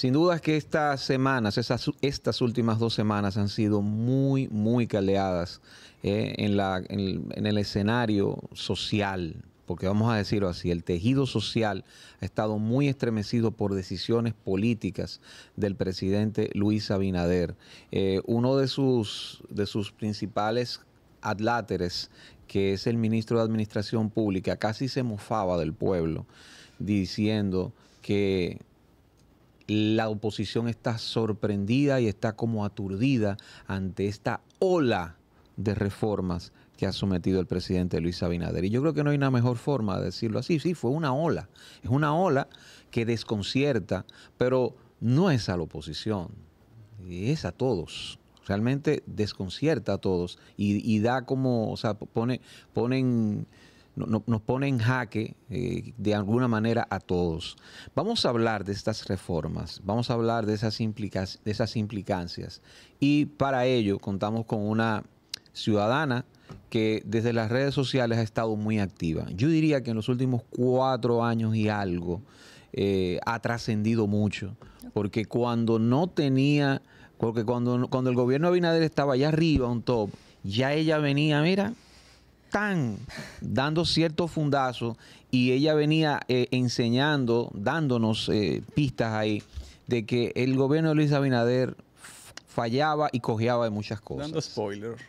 Sin duda es que estas semanas, estas últimas dos semanas han sido muy, muy caleadas eh, en, el escenario social, porque vamos a decirlo así, el tejido social ha estado muy estremecido por decisiones políticas del presidente Luis Abinader. Eh, uno de sus, de sus principales adláteres, que es el ministro de Administración Pública, casi se mofaba del pueblo, diciendo que la oposición está sorprendida y está como aturdida ante esta ola de reformas que ha sometido el presidente Luis Abinader. Y yo creo que no hay una mejor forma de decirlo así. Sí, fue una ola. Es una ola que desconcierta, pero no es a la oposición, es a todos. Realmente desconcierta a todos y, da como, o sea, pone, ponen nos pone en jaque eh, de alguna manera a todos. Vamos a hablar de estas reformas, vamos a hablar de esas, de esas implicancias y para ello contamos con una ciudadana que desde las redes sociales ha estado muy activa. Yo diría que en los últimos cuatro años y algo eh, ha trascendido mucho, porque cuando no tenía, porque cuando, cuando el gobierno de Abinader estaba allá arriba, un top, ya ella venía, mira, están dando ciertos fundazos y ella venía eh, enseñando, dándonos eh, pistas ahí de que el gobierno de Luis Abinader fallaba y cojeaba de muchas cosas. Dando spoilers.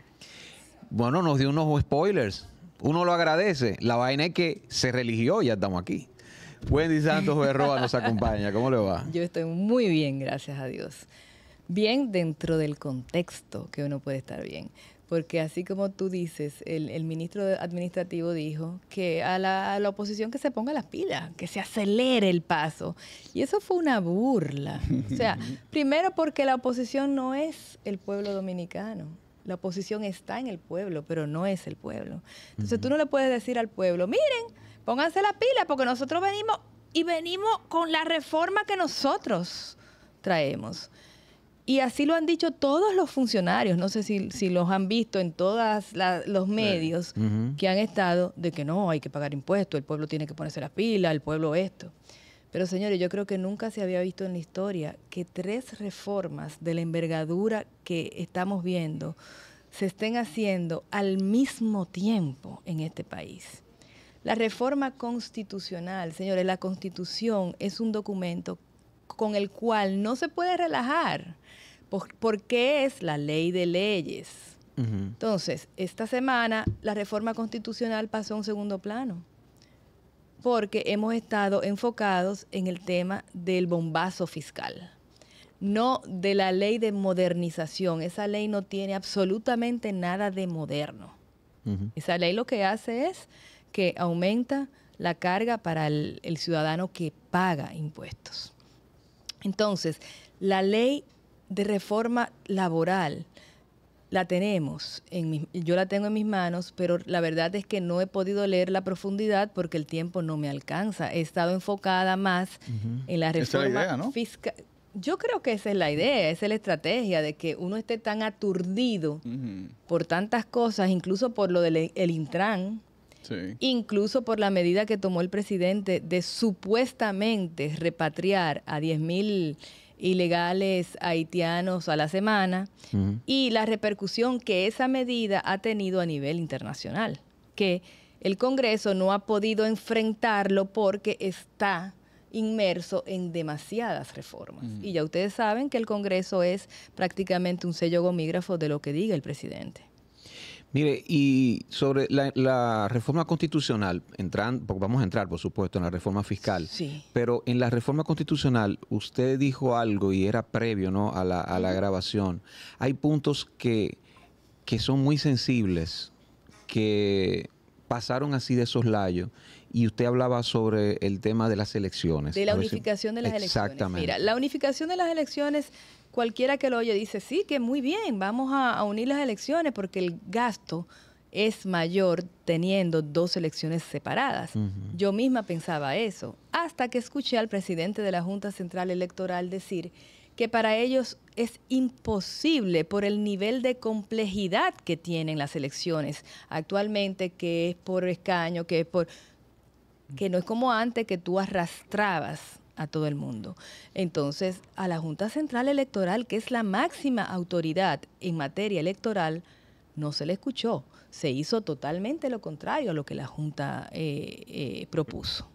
Bueno, nos dio unos spoilers. Uno lo agradece. La vaina es que se religió, ya estamos aquí. Wendy Santos Berroa nos acompaña. ¿Cómo le va? Yo estoy muy bien, gracias a Dios bien dentro del contexto que uno puede estar bien. Porque así como tú dices, el, ministro administrativo dijo que a la, oposición que se ponga las pilas, que se acelere el paso. Y eso fue una burla. O sea, primero porque la oposición no es el pueblo dominicano. La oposición está en el pueblo, pero no es el pueblo. Entonces tú no le puedes decir al pueblo, miren, pónganse la pila, porque nosotros venimos y venimos con la reforma que nosotros traemos. Y así lo han dicho todos los funcionarios, no sé si, los han visto en todos los medios que han estado, de que no, hay que pagar impuestos, el pueblo tiene que ponerse las pilas, el pueblo esto. Pero señores, yo creo que nunca se había visto en la historia que tres reformas de la envergadura que estamos viendo se estén haciendo al mismo tiempo en este país. La reforma constitucional, señores, la constitución es un documento con el cual no se puede relajar por, porque es la ley de leyes. Entonces, esta semana la reforma constitucional pasó a un segundo plano, porque hemos estado enfocados en el tema del bombazo fiscal, no de la ley de modernización. Esa ley no tiene absolutamente nada de moderno. Esa ley lo que hace es que aumenta la carga para el ciudadano que paga impuestos. Entonces, la ley de reforma laboral la tenemos, en yo la tengo en mis manos, pero la verdad es que no he podido leer la profundidad porque el tiempo no me alcanza. He estado enfocada más en la reforma fiscal. Yo creo que esa es la idea, esa es la estrategia de que uno esté tan aturdido por tantas cosas, incluso por lo del Intran, incluso por la medida que tomó el presidente de supuestamente repatriar a 10.000... mil ilegales haitianos a la semana y la repercusión que esa medida ha tenido a nivel internacional, que el Congreso no ha podido enfrentarlo porque está inmerso en demasiadas reformas. Y ya ustedes saben que el Congreso es prácticamente un sello gomígrafo de lo que diga el presidente. Mire, y sobre la, reforma constitucional, entran, vamos a entrar, por supuesto, en la reforma fiscal, sí. pero en la reforma constitucional usted dijo algo y era previo ¿no? a, la, grabación. Hay puntos que, que son muy sensibles, que pasaron así de soslayo y usted hablaba sobre el tema de las elecciones. De la unificación de las elecciones. Exactamente. Mira, la unificación de las elecciones cualquiera que lo oye dice, sí, que muy bien, vamos a, unir las elecciones porque el gasto es mayor teniendo dos elecciones separadas. Yo misma pensaba eso, hasta que escuché al presidente de la Junta Central Electoral decir que para ellos es imposible por el nivel de complejidad que tienen las elecciones actualmente, que es por escaño, que es por que no es como antes que tú arrastrabas a todo el mundo. Entonces, a la Junta Central Electoral, que es la máxima autoridad en materia electoral, no se le escuchó. Se hizo totalmente lo contrario a lo que la Junta eh, eh, propuso.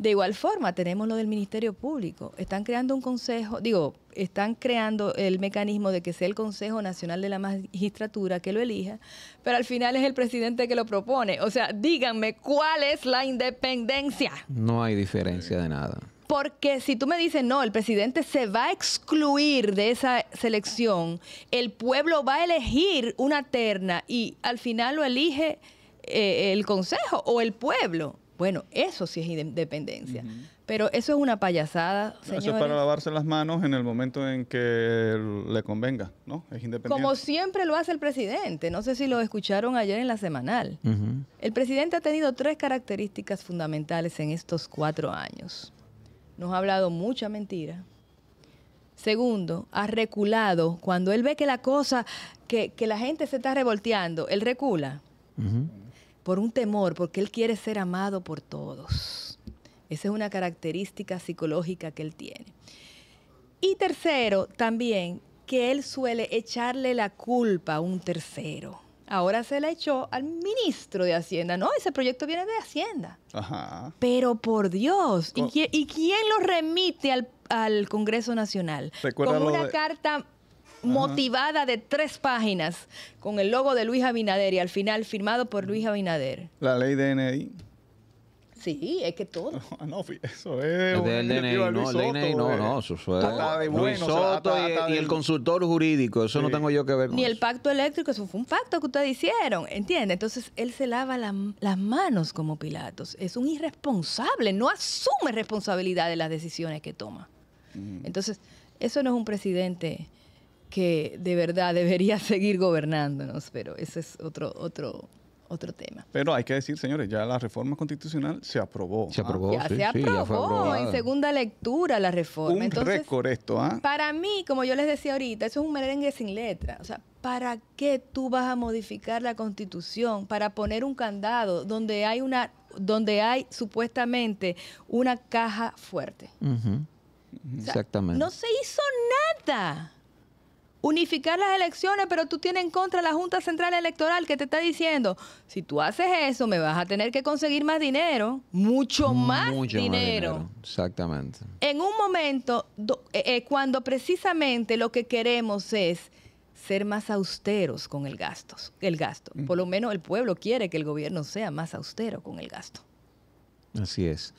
De igual forma, tenemos lo del Ministerio Público. Están creando un consejo, digo, están creando el mecanismo de que sea el Consejo Nacional de la Magistratura que lo elija, pero al final es el presidente que lo propone. O sea, díganme, ¿cuál es la independencia? No hay diferencia de nada. Porque si tú me dices, no, el presidente se va a excluir de esa selección, el pueblo va a elegir una terna y al final lo elige eh, el Consejo o el pueblo. Bueno, eso sí es independencia. Pero eso es una payasada. eso es para lavarse las manos en el momento en que le convenga, ¿no? Es independiente. Como siempre lo hace el presidente. No sé si lo escucharon ayer en la semanal. El presidente ha tenido tres características fundamentales en estos cuatro años. Nos ha hablado mucha mentira. Segundo, ha reculado. Cuando él ve que la cosa, que, la gente se está revolteando, él recula por un temor, porque él quiere ser amado por todos. Esa es una característica psicológica que él tiene. Y tercero, también que él suele echarle la culpa a un tercero. Ahora se la echó al ministro de Hacienda. No, ese proyecto viene de Hacienda. Ajá. Pero por Dios, ¿y, quién, lo remite al, Congreso Nacional? Con una carta motivada de tres páginas con el logo de Luis Abinader y al final firmado por Luis Abinader. La ley de NI. Sí, es que todo. Eh. No, eso es. no, no, eso y, el consultor jurídico, eso no tengo yo que ver Ni el pacto eléctrico, eso fue un pacto que ustedes hicieron, ¿entiende? Entonces él se lava las manos como Pilatos. Es un irresponsable, no asume responsabilidad de las decisiones que toma. Entonces, eso no es un presidente que de verdad debería seguir gobernándonos, pero ese es otro, otro, otro tema. Pero hay que decir, señores, ya la reforma constitucional se aprobó. Se ah, aprobó, se aprobó en segunda lectura la reforma. Un récord esto, ¿ah? Para mí, como yo les decía ahorita, eso es un merengue sin letra. O sea, ¿para qué tú vas a modificar la Constitución para poner un candado donde hay una donde hay supuestamente una caja fuerte? Exactamente. No se hizo nada unificar las elecciones, pero tú tienes en contra la Junta Central Electoral que te está diciendo, si tú haces eso, me vas a tener que conseguir más dinero, mucho más, dinero. Exactamente. En un momento eh, eh, cuando precisamente lo que queremos es ser más austeros con el el gasto. Mm. Por lo menos el pueblo quiere que el gobierno sea más austero con el gasto. Así es.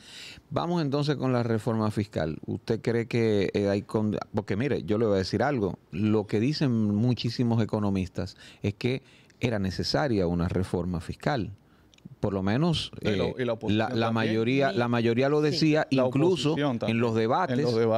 Vamos entonces con la reforma fiscal. ¿Usted cree que eh, hay... Con... Porque mire, yo le voy a decir algo. Lo que dicen muchísimos economistas es que era necesaria una reforma fiscal por lo menos la, eh, mayoría la mayoría lo decía incluso en los debates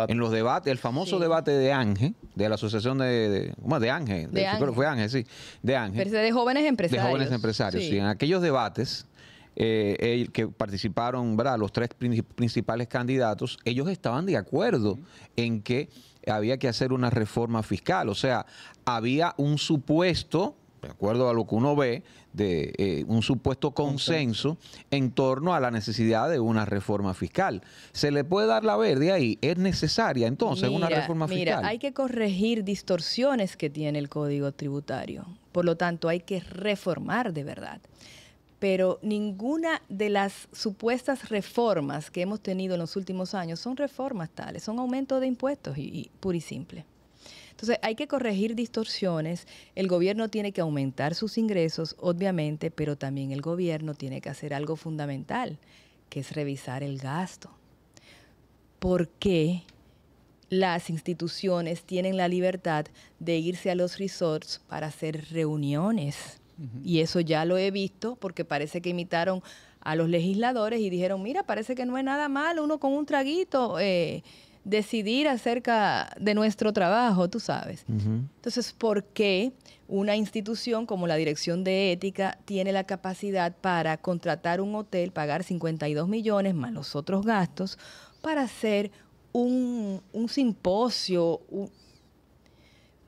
en los debates, el famoso debate de Ángel de la asociación de, de Ángel de, fue Ángel sí de Ángel de jóvenes empresarios de jóvenes empresarios sí, en aquellos debates eh, que participaron, los tres principales candidatos, ellos estaban de acuerdo en que había que hacer una reforma fiscal. O sea, había un supuesto, de acuerdo a lo que uno ve, de eh, un supuesto consenso en torno a la necesidad de una reforma fiscal. ¿Se le puede dar la verde ahí? ¿Es necesaria entonces una reforma fiscal? mira, Hay que corregir distorsiones que tiene el Código Tributario. Por lo tanto, hay que reformar de verdad pero ninguna de las supuestas reformas que hemos tenido en los últimos años son reformas tales, son aumentos de impuestos y, y pura y simple. Entonces hay que corregir distorsiones, el gobierno tiene que aumentar sus ingresos, obviamente, pero también el gobierno tiene que hacer algo fundamental, que es revisar el gasto. ¿Por qué las instituciones tienen la libertad de irse a los resorts para hacer reuniones? Y eso ya lo he visto porque parece que imitaron a los legisladores y dijeron, mira, parece que no es nada malo uno con un traguito eh, decidir acerca de nuestro trabajo, tú sabes. Entonces, ¿por qué una institución como la Dirección de Ética tiene la capacidad para contratar un hotel, pagar 52 millones más los otros gastos, para hacer un, simposio?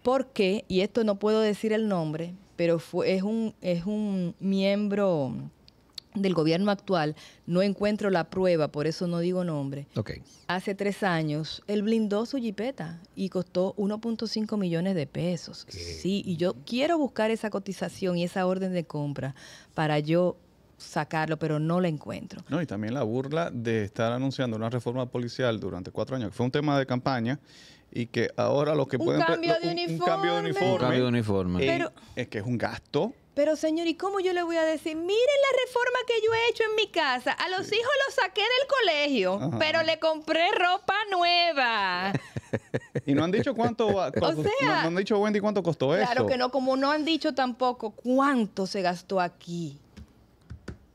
¿Por qué? Y esto no puedo decir el nombre, pero fue, es, un, es un miembro del gobierno actual, no encuentro la prueba, por eso no digo nombre. Okay. Hace tres años, él blindó su jipeta y costó 1.5 millones de pesos. Sí, y yo quiero buscar esa cotización y esa orden de compra para yo sacarlo, pero no la encuentro. No, y también la burla de estar anunciando una reforma policial durante cuatro años, que fue un tema de campaña, y que ahora los que pueden... Cambio un, cambio de uniforme. Un cambio de uniforme. Eh, es que es un gasto. Pero señor, ¿y cómo yo le voy a decir? Miren la reforma que yo he hecho en mi casa. A los hijos los saqué del colegio, pero le compré ropa nueva. y no han dicho cuánto, cuánto no, han dicho Wendy cuánto costó eso. Claro que no, como no han dicho tampoco cuánto se gastó aquí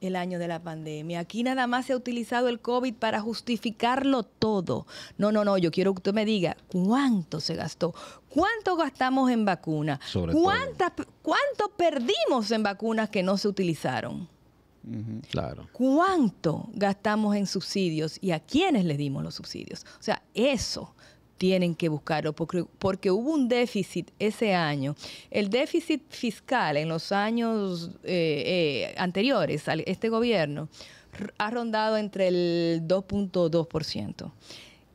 el año de la pandemia. Aquí nada más se ha utilizado el COVID para justificarlo todo. No, no, no, yo quiero que usted me diga cuánto se gastó, cuánto gastamos en vacunas, cuánto perdimos en vacunas que no se utilizaron. Claro. ¿Cuánto gastamos en subsidios y a quiénes le dimos los subsidios? O sea, eso tienen que buscarlo, porque, porque hubo un déficit ese año. El déficit fiscal en los años eh, eh, anteriores a este gobierno ha rondado entre el 2.2%.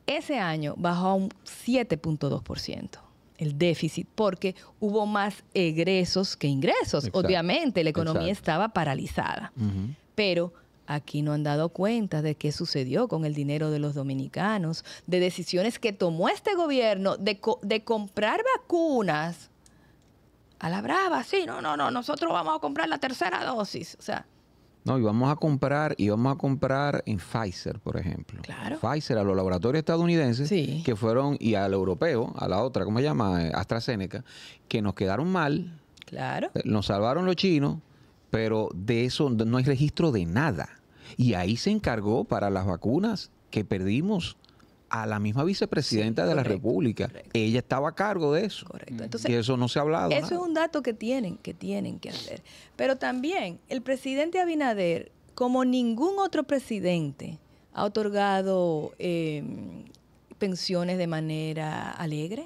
Ese año bajó a un 7.2% el déficit, porque hubo más egresos que ingresos. Obviamente, la economía estaba paralizada. Pero aquí no han dado cuenta de qué sucedió con el dinero de los dominicanos, de decisiones que tomó este gobierno de, comprar vacunas a la brava, sí, no, no, no, nosotros vamos a comprar la tercera dosis, o sea. No, y vamos a comprar, y vamos a comprar en Pfizer, por ejemplo. Pfizer a los laboratorios estadounidenses que fueron, y al europeo, a la otra, ¿cómo se llama? Eh, AstraZeneca, que nos quedaron mal. Claro. Eh, nos salvaron los chinos, pero de eso no hay registro de nada. Y ahí se encargó para las vacunas que perdimos a la misma vicepresidenta de la República. Ella estaba a cargo de eso. Correcto. y mm. eso no se ha hablado. Eso es un dato que tienen, que tienen que hacer. Pero también el presidente Abinader, como ningún otro presidente, ha otorgado em, pensiones de manera alegre.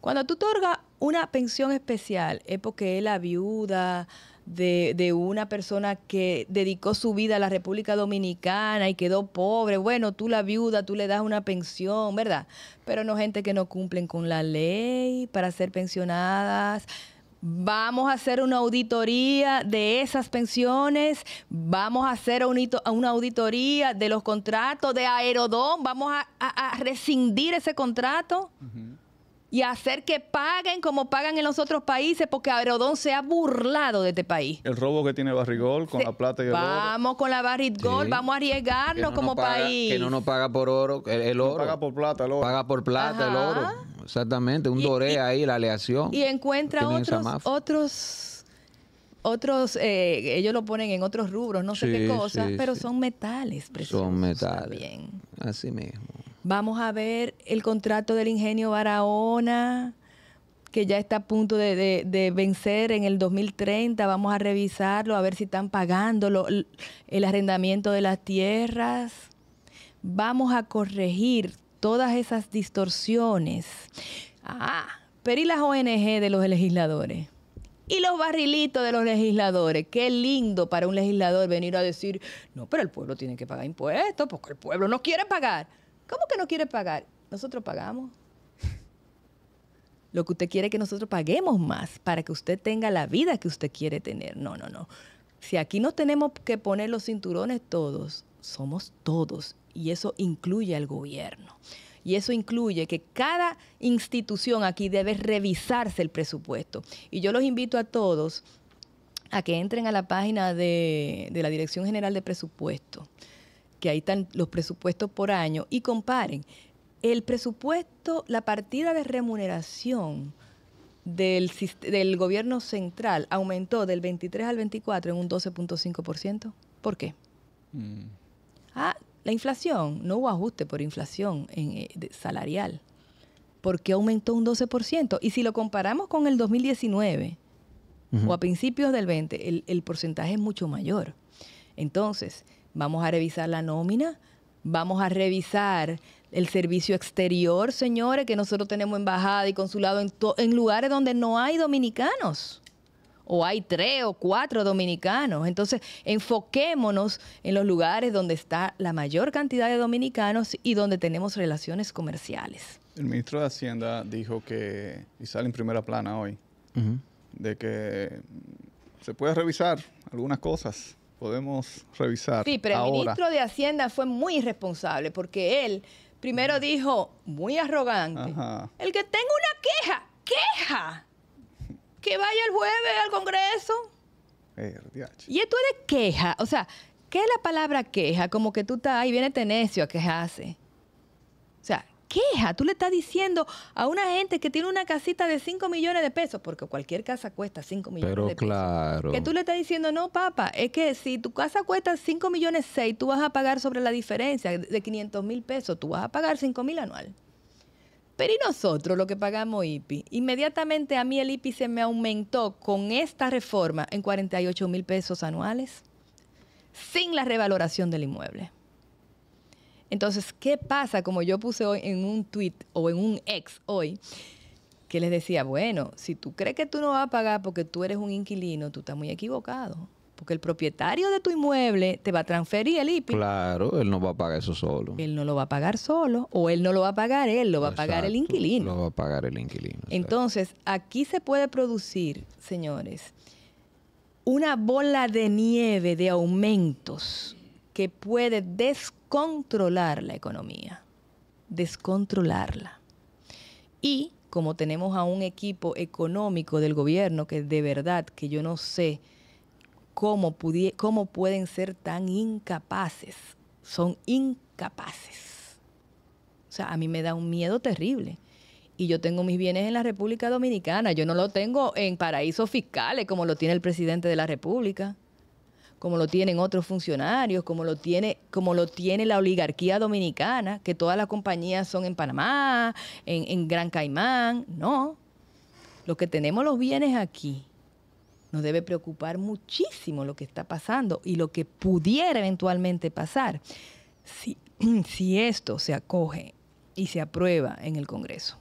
Cuando tú otorgas una pensión especial, es porque es la viuda de, una persona que dedicó su vida a la República Dominicana y quedó pobre. Bueno, tú la viuda, tú le das una pensión, ¿verdad? Pero no gente que no cumplen con la ley para ser pensionadas. Vamos a hacer una auditoría de esas pensiones, vamos a hacer una auditoría de los contratos de Aerodón, vamos a, rescindir ese contrato y hacer que paguen como pagan en los otros países, porque Aerodón se ha burlado de este país. El robo que tiene Barrigol con la plata y el vamos con la Barrigol, vamos a arriesgarnos como país. Que no nos paga por oro, el, oro. paga por plata el oro. Paga por plata el oro. Exactamente, un doré ahí, la aleación. Y encuentra otros, otros otros, eh, ellos lo ponen en otros rubros, no sé qué cosas, pero son metales preciosos. Son metales. Así mismo. Vamos a ver el contrato del ingenio Barahona, que ya está a punto de, vencer en el 2030. Vamos a revisarlo, a ver si están pagando el arrendamiento de las tierras. Vamos a corregir todas esas distorsiones. Ah, pero y las ONG de los legisladores. Y los barrilitos de los legisladores. Qué lindo para un legislador venir a decir, no, pero el pueblo tiene que pagar impuestos porque el pueblo no quiere pagar. ¿Cómo que no quiere pagar? Nosotros pagamos. Lo que usted quiere es que nosotros paguemos más para que usted tenga la vida que usted quiere tener. No, no, no. Si aquí no tenemos que poner los cinturones todos, somos todos. Y eso incluye al gobierno. Y eso incluye que cada institución aquí debe revisarse el presupuesto. Y yo los invito a todos a que entren a la página de, la Dirección General de Presupuestos que ahí están los presupuestos por año, y comparen el presupuesto, la partida de remuneración del, gobierno central aumentó del 23 al 24 en un 12.5%. ¿Por qué? Mm. Ah, la inflación, no hubo ajuste por inflación en, eh, salarial. ¿Por qué aumentó un 12%? Y si lo comparamos con el 2019 o a principios del 20, el porcentaje es mucho mayor. Entonces, vamos a revisar la nómina, vamos a revisar el servicio exterior, señores, que nosotros tenemos embajada y consulado en, lugares donde no hay dominicanos o hay tres o cuatro dominicanos. Entonces, enfoquémonos en los lugares donde está la mayor cantidad de dominicanos y donde tenemos relaciones comerciales. El ministro de Hacienda dijo que, y sale en primera plana hoy, de que se puede revisar algunas cosas podemos revisar. Sí, pero el ministro de Hacienda fue muy irresponsable porque él primero mm. dijo, muy arrogante, el que tenga una queja, queja, que vaya el jueves al Congreso. Y esto es de queja, o sea, ¿qué es la palabra queja? Como que tú estás ahí, viene necio a quejarse queja, tú le estás diciendo a una gente que tiene una casita de 5 millones de pesos, porque cualquier casa cuesta 5 millones de pesos. claro. Que tú le estás diciendo, no, papá, es que si tu casa cuesta 5 millones 6, tú vas a pagar sobre la diferencia de 500 mil pesos, tú vas a pagar 5 mil anual. Pero y nosotros, lo que pagamos IPI, inmediatamente a mí el IPI se me aumentó con esta reforma en 48 mil pesos anuales, sin la revaloración del inmueble. Entonces, ¿qué pasa? Como yo puse hoy en un tweet o en un ex hoy, que les decía, bueno, si tú crees que tú no vas a pagar porque tú eres un inquilino, tú estás muy equivocado. Porque el propietario de tu inmueble te va a transferir el IPI. Claro, él no va a pagar eso solo. Él no lo va a pagar solo, o él no lo va a pagar él, lo va a pagar el inquilino. Lo va a pagar el inquilino. Entonces, aquí se puede producir, señores, una bola de nieve de aumentos que puede descontrolar la economía, descontrolarla. Y como tenemos a un equipo económico del gobierno que de verdad que yo no sé cómo, cómo pueden ser tan incapaces, son incapaces. O sea, a mí me da un miedo terrible y yo tengo mis bienes en la República Dominicana. Yo no lo tengo en paraísos fiscales como lo tiene el presidente de la República como lo tienen otros funcionarios, como lo tiene, como lo tiene la oligarquía dominicana, que todas las compañías son en Panamá, en, Gran Caimán. No. Lo que tenemos los bienes aquí, nos debe preocupar muchísimo lo que está pasando y lo que pudiera eventualmente pasar si, si esto se acoge y se aprueba en el Congreso.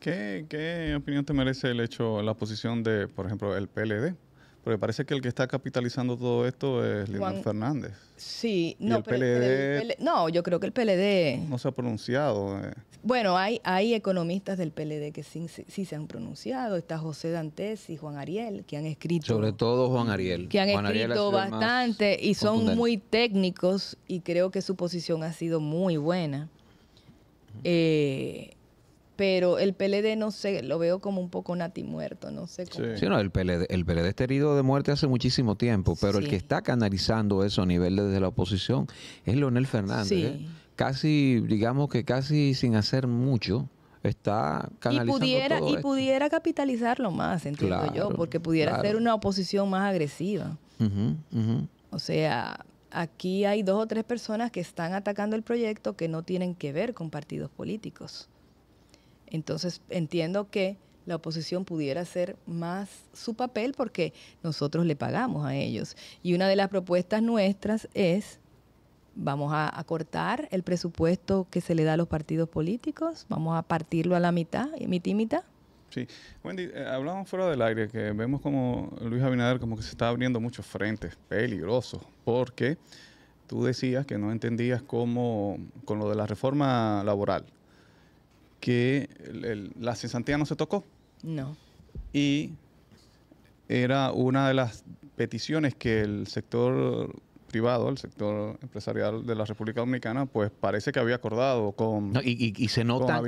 ¿Qué, ¿Qué, opinión te merece el hecho, la posición de, por ejemplo, el PLD? Porque parece que el que está capitalizando todo esto es Leonel Fernández. Sí, no, pero el, no, yo creo que el PLD... No se ha pronunciado. Eh. Bueno, hay, hay economistas del PLD que sí, se han pronunciado. Está José Dantes y Juan Ariel, que han escrito... Sobre todo Juan Ariel. Que han escrito bastante y son muy técnicos y creo que su posición ha sido muy buena. Eh, pero el PLD no sé, lo veo como un poco nati muerto, no sé cómo. Sí, no, el PLD, el PLD está herido de muerte hace muchísimo tiempo, pero el que está canalizando eso a nivel desde la oposición es Leonel Fernández. ¿eh? Casi, digamos que casi sin hacer mucho, está canalizando y pudiera y pudiera capitalizarlo más entiendo yo porque pudiera ser una oposición más agresiva o sea aquí hay dos o tres personas que están atacando el proyecto que no tienen que ver con partidos políticos entonces entiendo que la oposición pudiera hacer más su papel porque nosotros le pagamos a ellos. Y una de las propuestas nuestras es, vamos a, acortar cortar el presupuesto que se le da a los partidos políticos, vamos a partirlo a la mitad, mitad y mitad. Sí, Wendy, eh, hablamos fuera del aire que vemos como Luis Abinader como que se está abriendo muchos frentes peligrosos porque tú decías que no entendías cómo con lo de la reforma laboral que el, la cesantía no se tocó. No. Y era una de las peticiones que el sector privado, el sector empresarial de la República Dominicana, pues parece que había acordado con. No, y, se notan,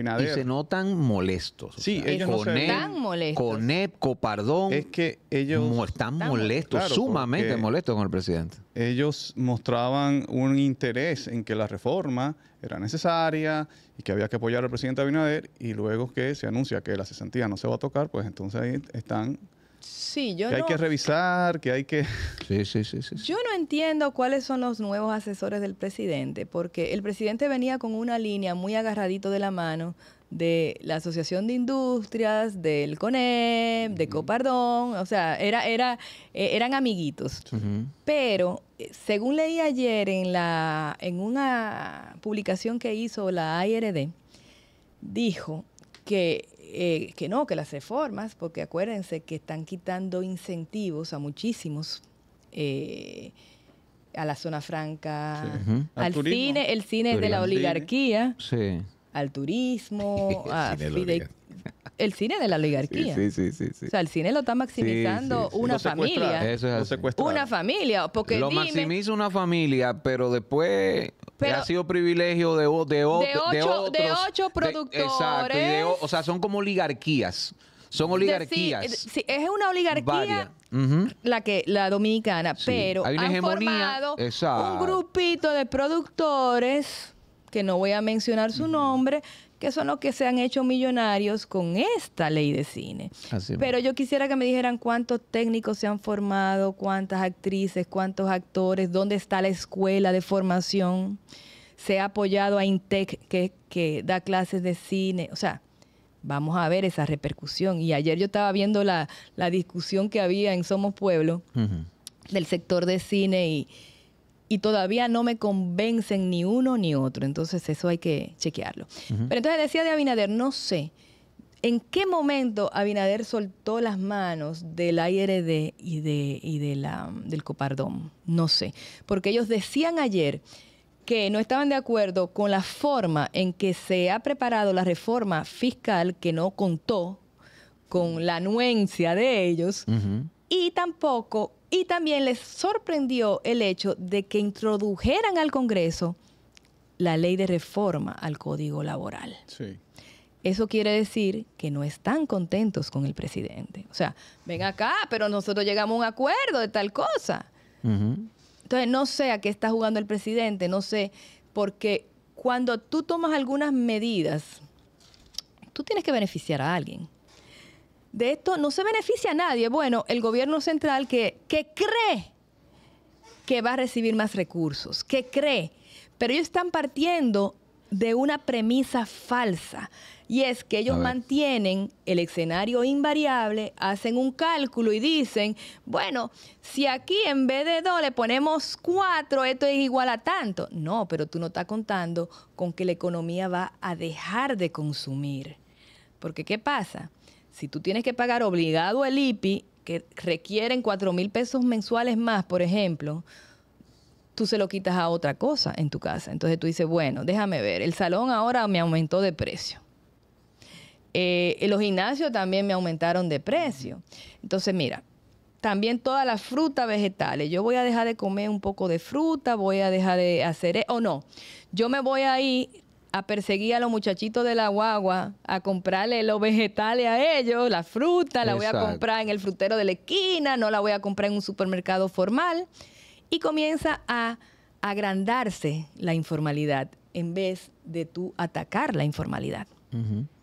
molestos. Sí, ellos están molestos. Con EPCO, perdón. Es que ellos. están molestos, sumamente molestos con el presidente. Ellos mostraban un interés en que la reforma era necesaria y que había que apoyar al presidente Abinader, y luego que se anuncia que la cesantía no se va a tocar, pues entonces ahí están Sí, yo que hay que revisar, que hay que... Sí, sí, sí, sí, Yo no entiendo cuáles son los nuevos asesores del presidente, porque el presidente venía con una línea muy agarradito de la mano de la Asociación de Industrias, del CONEM, de Copardón, o sea, era, era, eh, eran amiguitos. Pero, eh, según leí ayer en, la, en una publicación que hizo la ARD, dijo que eh, que no, que las reformas, porque acuérdense que están quitando incentivos a muchísimos, eh, a la zona franca, al, cine, el cine de la oligarquía, al turismo, al cine de la oligarquía. Sí, sí, sí, O sea, el cine lo está maximizando una familia. Eso es una familia. Porque lo maximiza una familia, pero después ha sido privilegio de, de, ocho, de ocho productores. o sea, son como oligarquías. Son oligarquías. Eh, es una oligarquía la que la dominicana, pero Hay han formado exacto. un grupito de productores que no voy a mencionar su nombre, que son los que se han hecho millonarios con esta ley de cine. Pero yo quisiera que me dijeran cuántos técnicos se han formado, cuántas actrices, cuántos actores, dónde está la escuela de formación. Se ha apoyado a Intec, que, da clases de cine. O sea, vamos a ver esa repercusión. Y ayer yo estaba viendo la, discusión que había en Somos Pueblo del sector de cine y y todavía no me convencen ni uno ni otro. Entonces eso hay que chequearlo. Pero entonces decía de Abinader, no sé en qué momento Abinader soltó las manos del IRD y, de, y de la, del Copardón. No sé, porque ellos decían ayer que no estaban de acuerdo con la forma en que se ha preparado la reforma fiscal que no contó con la anuencia de ellos. Y tampoco y también les sorprendió el hecho de que introdujeran al Congreso la ley de reforma al Código Laboral. Eso quiere decir que no están contentos con el presidente. O sea, ven acá, pero nosotros llegamos a un acuerdo de tal cosa. Entonces, no sé a qué está jugando el presidente, no sé, porque cuando tú tomas algunas medidas, tú tienes que beneficiar a alguien. De esto no se beneficia a nadie. Bueno, el gobierno central que, cree que va a recibir más recursos, que cree, pero ellos están partiendo de una premisa falsa. Y es que ellos mantienen el escenario invariable, hacen un cálculo y dicen, bueno, si aquí en vez de dos le ponemos cuatro, esto es igual a tanto. No, pero tú no estás contando con que la economía va a dejar de consumir. Porque ¿qué pasa? si tú tienes que pagar obligado el IPI, que requieren 4 mil pesos mensuales más, por ejemplo, tú se lo quitas a otra cosa en tu casa. Entonces tú dices, bueno, déjame ver, el salón ahora me aumentó de precio. Eh, los gimnasios también me aumentaron de precio. Entonces, mira, también todas las frutas vegetales. Yo voy a dejar de comer un poco de fruta, voy a dejar de hacer, e-". o no, yo me voy a ir a perseguir a los muchachitos de la guagua, a comprarle los vegetales a ellos, la fruta, la voy a comprar en el frutero de la esquina, no la voy a comprar en un supermercado formal. Y comienza a agrandarse la informalidad en vez de tú atacar la informalidad.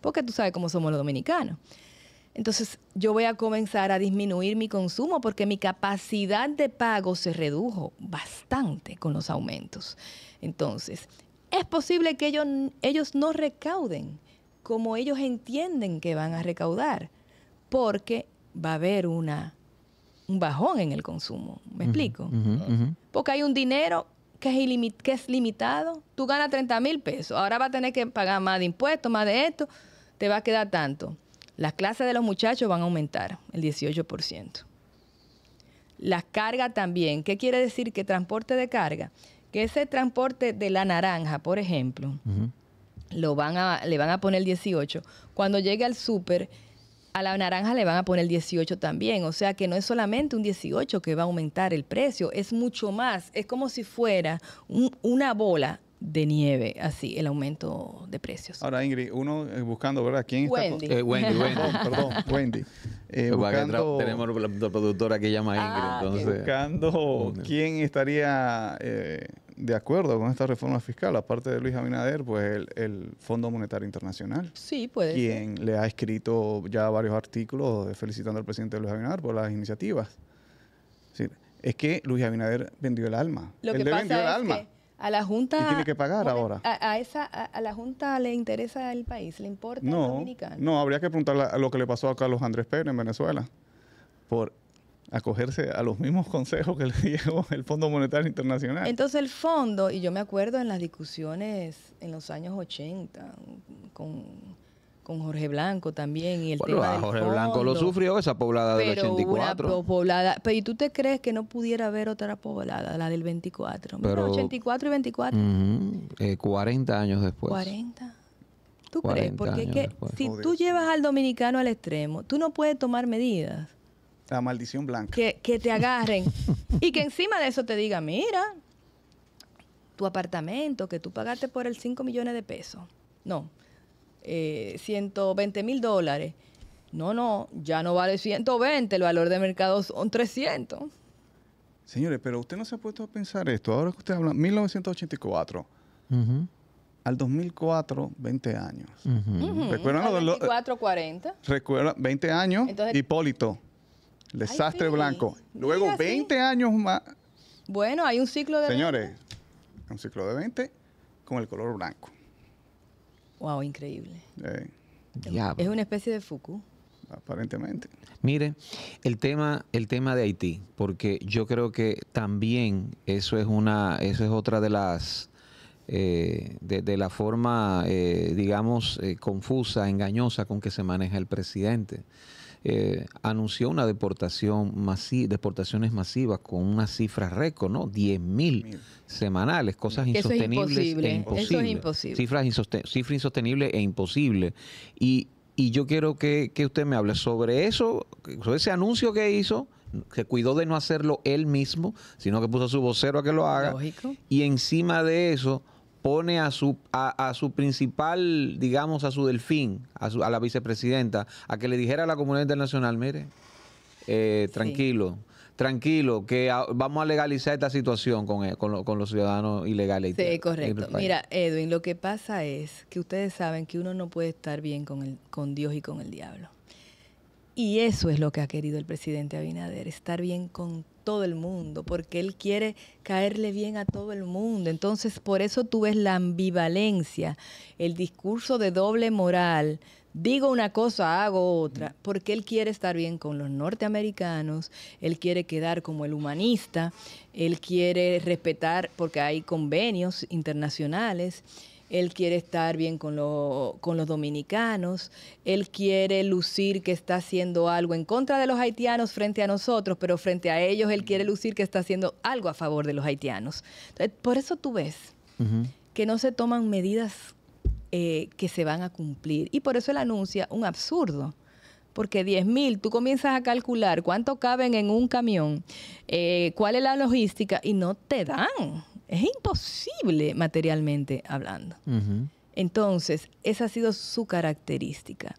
Porque tú sabes cómo somos los dominicanos. Entonces yo voy a comenzar a disminuir mi consumo porque mi capacidad de pago se redujo bastante con los aumentos. Entonces, es posible que ellos, ellos no recauden como ellos entienden que van a recaudar, porque va a haber una, un bajón en el consumo. ¿Me explico? Porque hay un dinero que es, que es limitado. Tú ganas 30 mil pesos, ahora vas a tener que pagar más de impuestos, más de esto, te va a quedar tanto. Las clases de los muchachos van a aumentar el 18%. Las cargas también. ¿Qué quiere decir que transporte de carga? que ese transporte de la naranja, por ejemplo, lo van a, le van a poner 18, cuando llegue al súper, a la naranja le van a poner 18 también. O sea que no es solamente un 18 que va a aumentar el precio, es mucho más. Es como si fuera una bola de nieve, así, el aumento de precios. Ahora, Ingrid, uno eh, buscando, ¿verdad? ¿Quién está? Eh, Wendy, Wendy. Perdón, Wendy. Eh, buscando... Tenemos la, productora que llama Ingrid. Ah, entonces... Buscando quién estaría eh, de acuerdo con esta reforma fiscal, aparte de Luis Abinader, pues el, Fondo Monetario Internacional. Sí, puede Quien le ha escrito ya varios artículos felicitando al presidente Luis Abinader por las iniciativas. Es, que Luis Abinader vendió el alma. Lo que le vendió el alma. A la Junta. tiene que pagar ahora. A, esa, a, la Junta le interesa el país, le importa no, el No, habría que preguntarle a lo que le pasó a Carlos Andrés Pérez en Venezuela por acogerse a los mismos consejos que le dio el Fondo Monetario Internacional. Entonces el fondo, y yo me acuerdo en las discusiones en los años 80 con con Jorge Blanco también y el Jorge Blanco lo sufrió esa poblada del 84. pero ¿y tú te crees que no pudiera haber otra poblada, la del 24? Pero, 84 y 24. 40 eh, años después. 40. ¿Tú crees? Porque que si tú llevas al dominicano al extremo, tú no puedes tomar medidas. La maldición blanca. Que, que te agarren y que encima de eso te diga, mira, tu apartamento que tú pagaste por el 5 millones de pesos. No, 120 eh, mil dólares. No, no, ya no vale 120, el valor de mercado son 300. Señores, pero usted no se ha puesto a pensar esto. Ahora que usted habla, 1984. Al 2004, 20 años. Recuerdan 40. 20 eh, años, Hipólito, el desastre blanco. Luego, 20 años más. Bueno, hay un ciclo de. Señores, un ciclo de 20 con el color blanco. Wow, increíble. Pues. Es una especie de Fuku. Aparentemente. Mire, el tema, el tema de Haití, porque yo creo que también eso es una, eso es otra de las eh, de, la forma, eh, digamos, eh, confusa, engañosa con que se maneja el presidente. Eh, anunció una deportación masiva, deportaciones masivas con una cifra récord, ¿no? 10 mil semanales, cosas insostenibles e es imposible. e imposibles. es imposible. Cifras cifra insostenible e imposible. Y, yo quiero que, que, usted me hable sobre eso, sobre ese anuncio que hizo, que cuidó de no hacerlo él mismo, sino que puso a su vocero a que lo haga. Y encima de eso, pone a su, a, su principal, digamos, a su delfín, a, su, a, la vicepresidenta, a que le dijera a la comunidad internacional, mire, eh, tranquilo, tranquilo, que vamos a legalizar esta situación con, eh, con, los ciudadanos ilegales. Sí, correcto. Mira, Edwin, lo que pasa es que ustedes saben que uno no puede estar bien con, el, con Dios y con el diablo. Y eso es lo que ha querido el presidente Abinader, estar bien con todo el mundo, porque Él quiere caerle bien a todo el mundo. Entonces, por eso tú ves la ambivalencia, el discurso de doble moral. Digo una cosa, hago otra, porque él quiere estar bien con los norteamericanos, él quiere quedar como el humanista, él quiere respetar, porque hay convenios internacionales, él quiere estar bien con, los dominicanos, él quiere lucir que está haciendo algo en contra de los haitianos frente a nosotros, pero frente a ellos él quiere lucir que está haciendo algo a favor de los haitianos. por eso tú ves que no se toman medidas eh, que se van a cumplir y por eso él anuncia un absurdo porque 10 mil, tú comienzas a calcular cuánto caben en un camión, eh, cuál es la logística y no te dan, es imposible materialmente hablando. Entonces, esa ha sido su característica.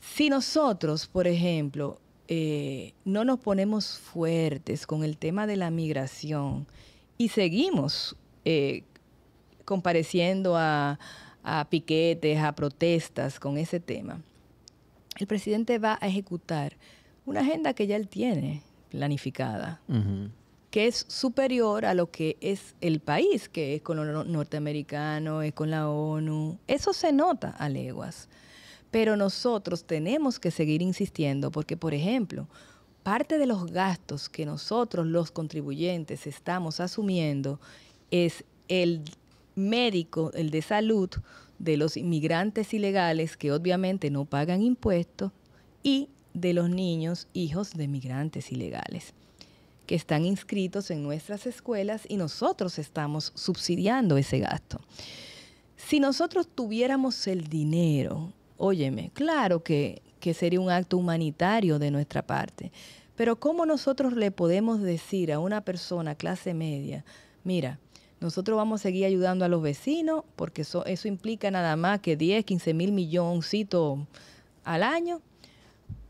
Si nosotros, por ejemplo, eh, no nos ponemos fuertes con el tema de la migración y seguimos eh, compareciendo a, piquetes, a protestas con ese tema, el presidente va a ejecutar una agenda que ya él tiene planificada que es superior a lo que es el país, que es con los norteamericano es con la ONU. Eso se nota a leguas. Pero nosotros tenemos que seguir insistiendo porque, por ejemplo, parte de los gastos que nosotros los contribuyentes estamos asumiendo es el médico, el de salud de los inmigrantes ilegales que obviamente no pagan impuestos y de los niños hijos de inmigrantes ilegales que están inscritos en nuestras escuelas y nosotros estamos subsidiando ese gasto. Si nosotros tuviéramos el dinero, óyeme, claro que, sería un acto humanitario de nuestra parte, pero ¿cómo nosotros le podemos decir a una persona clase media, mira, nosotros vamos a seguir ayudando a los vecinos porque eso, eso implica nada más que 10, 15 mil milloncitos al año,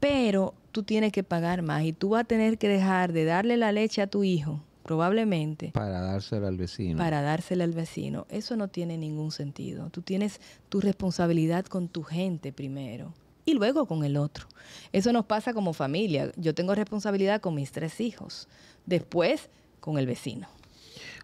pero tú tienes que pagar más y tú vas a tener que dejar de darle la leche a tu hijo, probablemente. Para dársela al vecino. Para dársela al vecino. Eso no tiene ningún sentido. Tú tienes tu responsabilidad con tu gente primero y luego con el otro. Eso nos pasa como familia. Yo tengo responsabilidad con mis tres hijos, después con el vecino.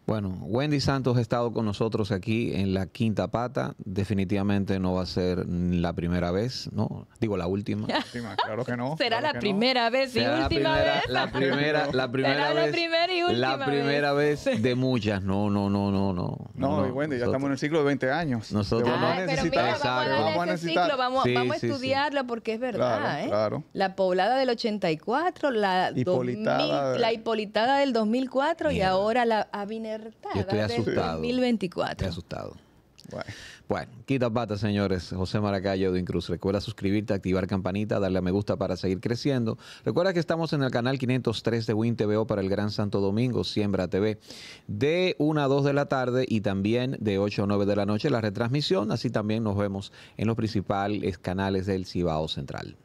Bueno, Wendy Santos ha estado con nosotros aquí en la quinta pata. Definitivamente no va a ser la primera vez, ¿no? Digo la última. La última claro que no. Será la primera vez y última vez. La primera, la primera vez. La primera y última La primera vez. de muchas. No, no, no, no, no. No, y Wendy, ya estamos en el ciclo de 20 años. Nosotros vamos a necesitar. vamos a necesitar. sí, a estudiarlo porque es verdad, ¿eh? La poblada del 84, la hipolitada, la hipolitada del 2004 y ahora la abinera estoy asustado. 2024. asustado. Bueno. quita patas, señores. José Maracayo, de Cruz. Recuerda suscribirte, activar campanita, darle a me gusta para seguir creciendo. Recuerda que estamos en el canal 503 de Win TVO para el Gran Santo Domingo, Siembra TV, de 1 a 2 de la tarde y también de 8 a 9 de la noche la retransmisión. Así también nos vemos en los principales canales del Cibao Central.